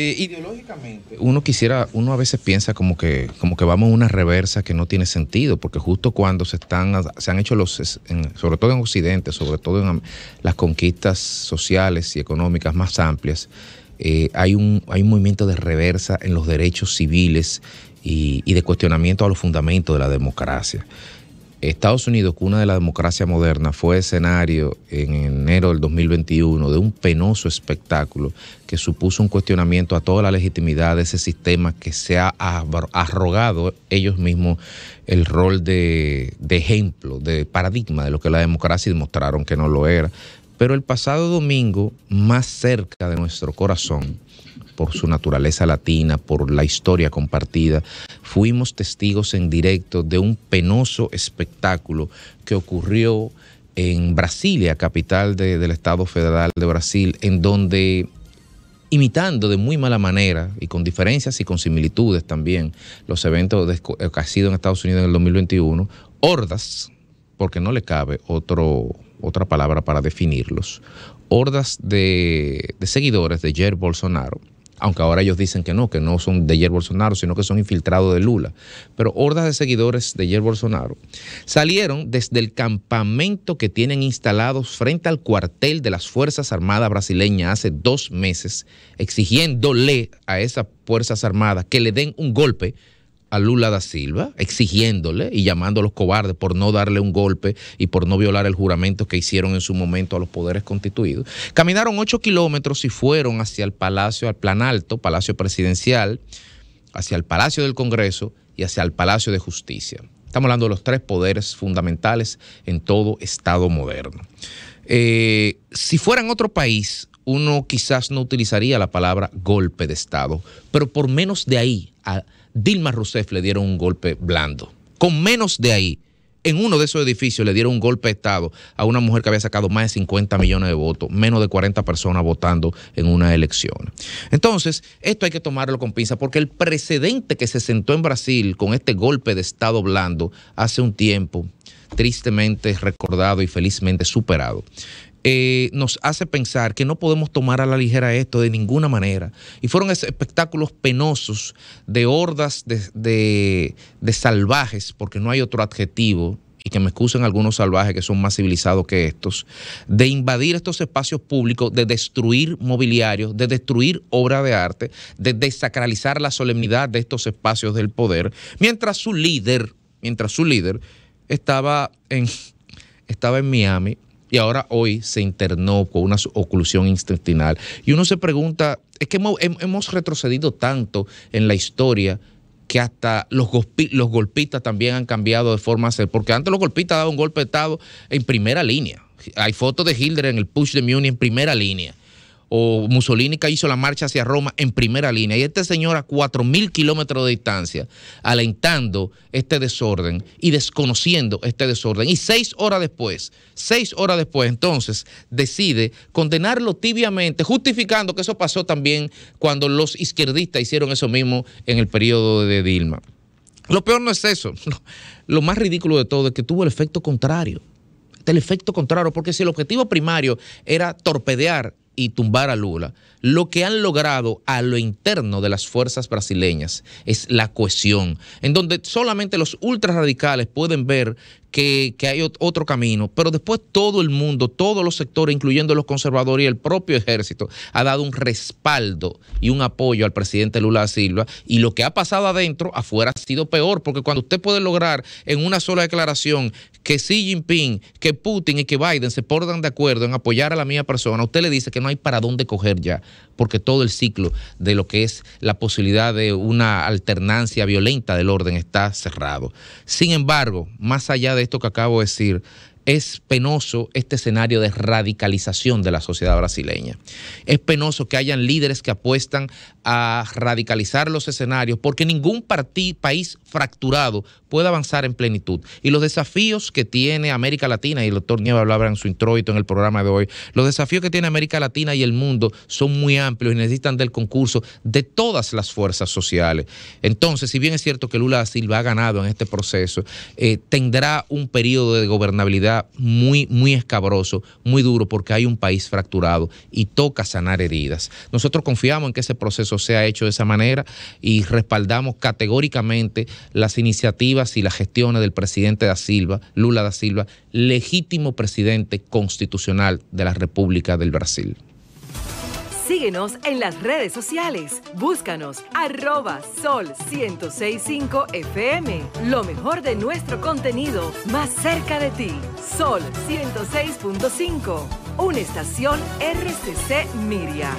Eh, ideológicamente, uno quisiera, uno a veces piensa como que, como que vamos a una reversa que no tiene sentido, porque justo cuando se están, se han hecho los, sobre todo en Occidente, sobre todo en las conquistas sociales y económicas más amplias, eh, hay, un, hay un movimiento de reversa en los derechos civiles y, y de cuestionamiento a los fundamentos de la democracia. Estados Unidos, cuna de la democracia moderna, fue escenario en enero del 2021 de un penoso espectáculo que supuso un cuestionamiento a toda la legitimidad de ese sistema que se ha arrogado ellos mismos el rol de, ejemplo, de paradigma de lo que la democracia demostraron que no lo era. Pero el pasado domingo, más cerca de nuestro corazón, por su naturaleza latina, por la historia compartida, fuimos testigos en directo de un penoso espectáculo que ocurrió en Brasilia, capital del Estado Federal de Brasil, en donde imitando de muy mala manera y con diferencias y con similitudes también los eventos eh, que ha sido en Estados Unidos en el 2021, hordas, porque no le cabe otra palabra para definirlos, hordas de, de seguidores de Jair Bolsonaro, aunque ahora ellos dicen que no, que no son de Jair Bolsonaro, sino que son infiltrados de Lula. Pero hordas de seguidores de Jair Bolsonaro salieron desde el campamento que tienen instalados frente al cuartel de las Fuerzas Armadas brasileñas hace dos meses, exigiéndole a esas Fuerzas Armadas que le den un golpe a Lula da Silva, exigiéndole y llamando a los cobardes por no darle un golpe y por no violar el juramento que hicieron en su momento a los poderes constituidos. Caminaron ocho kilómetros y fueron hacia el Palacio, al plan alto, Palacio Presidencial, hacia el Palacio del Congreso y hacia el Palacio de Justicia. Estamos hablando de los tres poderes fundamentales en todo Estado moderno. Eh, si fuera en otro país, uno quizás no utilizaría la palabra golpe de Estado, pero por menos de ahí a Dilma Rousseff le dieron un golpe blando. Con menos de ahí, en uno de esos edificios le dieron un golpe de Estado a una mujer que había sacado más de 50 millones de votos, menos de 40 personas votando en una elección. Entonces, esto hay que tomarlo con pinza porque el precedente que se sentó en Brasil con este golpe de Estado blando hace un tiempo, tristemente recordado y felizmente superado. Eh, nos hace pensar que no podemos tomar a la ligera esto de ninguna manera. Y fueron espectáculos penosos de hordas de, salvajes, porque no hay otro adjetivo, y que me excusen algunos salvajes que son más civilizados que estos, de invadir estos espacios públicos, de destruir mobiliarios, de destruir obra de arte, de desacralizar la solemnidad de estos espacios del poder, mientras su líder, mientras su líder estaba en, estaba en Miami y ahora hoy se internó con una oclusión intestinal. Y uno se pregunta, es que hemos, retrocedido tanto en la historia que hasta los, los golpistas también han cambiado de forma porque antes los golpistas daban un golpe de Estado en primera línea. Hay fotos de Hilder en el push de Múnich en primera línea o Mussolini que hizo la marcha hacia Roma en primera línea. Y este señor a 4.000 kilómetros de distancia, alentando este desorden y desconociendo este desorden. Y seis horas después, seis horas después, entonces, decide condenarlo tibiamente, justificando que eso pasó también cuando los izquierdistas hicieron eso mismo en el periodo de Dilma. Lo peor no es eso. Lo más ridículo de todo es que tuvo el efecto contrario. El efecto contrario, porque si el objetivo primario era torpedear y tumbar a Lula, lo que han logrado a lo interno de las fuerzas brasileñas es la cohesión, en donde solamente los ultrarradicales pueden ver que, hay otro camino. Pero después todo el mundo, todos los sectores, incluyendo los conservadores y el propio ejército, ha dado un respaldo y un apoyo al presidente Lula da Silva. Y lo que ha pasado adentro, afuera, ha sido peor, porque cuando usted puede lograr en una sola declaración que Xi Jinping, que Putin y que Biden se pongan de acuerdo en apoyar a la misma persona, usted le dice que no hay para dónde coger ya, porque todo el ciclo de lo que es la posibilidad de una alternancia violenta del orden está cerrado. Sin embargo, más allá de de esto que acabo de decir, es penoso este escenario de radicalización de la sociedad brasileña. Es penoso que hayan líderes que apuestan a radicalizar los escenarios porque ningún país fracturado puede avanzar en plenitud. Y los desafíos que tiene América Latina, y el doctor Nieva hablaba en su introito en el programa de hoy, los desafíos que tiene América Latina y el mundo son muy amplios y necesitan del concurso de todas las fuerzas sociales. Entonces, si bien es cierto que Lula Silva ha ganado en este proceso, eh, tendrá un periodo de gobernabilidad muy, muy escabroso, muy duro, porque hay un país fracturado y toca sanar heridas. Nosotros confiamos en que ese proceso sea hecho de esa manera y respaldamos categóricamente las iniciativas y la gestión del presidente da Silva, Lula da Silva, legítimo presidente constitucional de la República del Brasil. Síguenos en las redes sociales. Búscanos arroba sol 1065 FM. Lo mejor de nuestro contenido más cerca de ti. Sol 106.5. Una estación RCC Miria.